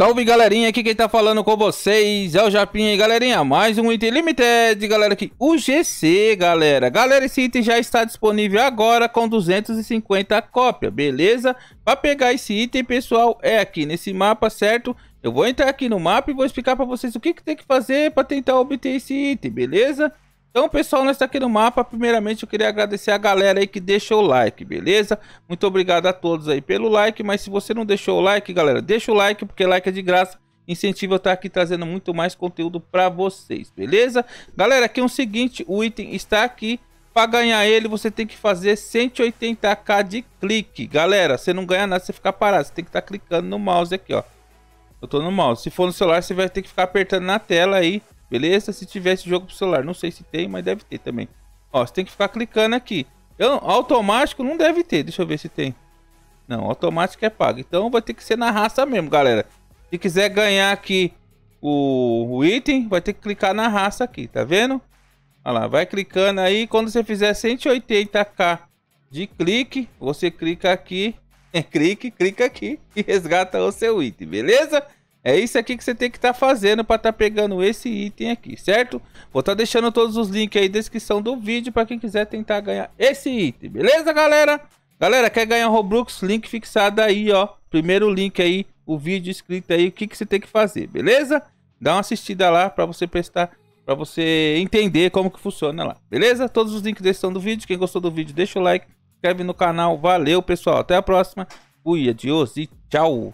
Salve galerinha, aqui quem tá falando com vocês é o Japinha e galerinha, mais um item limited, galera, aqui, o GC, galera. Galera, esse item já está disponível agora com 250 cópias, beleza? Pra pegar esse item, pessoal, é aqui nesse mapa, certo? Eu vou entrar aqui no mapa e vou explicar pra vocês o que, que tem que fazer pra tentar obter esse item, beleza? Então, pessoal, nós tá aqui no mapa, primeiramente eu queria agradecer a galera aí que deixou o like, beleza? Muito obrigado a todos aí pelo like, mas se você não deixou o like, galera, deixa o like, porque like é de graça incentivo eu estar tá aqui trazendo muito mais conteúdo para vocês, beleza? Galera, aqui é o seguinte, o item está aqui, para ganhar ele você tem que fazer 180k de clique, galera, você não ganha nada, você fica parado, você tem que estar tá clicando no mouse aqui, ó, eu tô no mouse, se for no celular você vai ter que ficar apertando na tela aí Beleza? Se tivesse jogo pro celular, não sei se tem, mas deve ter também. Ó, você tem que ficar clicando aqui. Eu, automático não deve ter, deixa eu ver se tem. Não, automático é pago. Então vai ter que ser na raça mesmo, galera. Se quiser ganhar aqui o, o item, vai ter que clicar na raça aqui, tá vendo? Olha lá, vai clicando aí. Quando você fizer 180k de clique, você clica aqui, clique, clica aqui e resgata o seu item, beleza? É isso aqui que você tem que estar tá fazendo para estar tá pegando esse item aqui, certo? Vou estar tá deixando todos os links aí na descrição do vídeo para quem quiser tentar ganhar esse item, beleza, galera? Galera, quer ganhar Robux? Link fixado aí, ó. Primeiro link aí, o vídeo escrito aí, o que, que você tem que fazer, beleza? Dá uma assistida lá para você prestar, para você entender como que funciona lá, beleza? Todos os links descrição do vídeo. Quem gostou do vídeo, deixa o like, inscreve no canal. Valeu, pessoal. Até a próxima. Fui, adiós e tchau.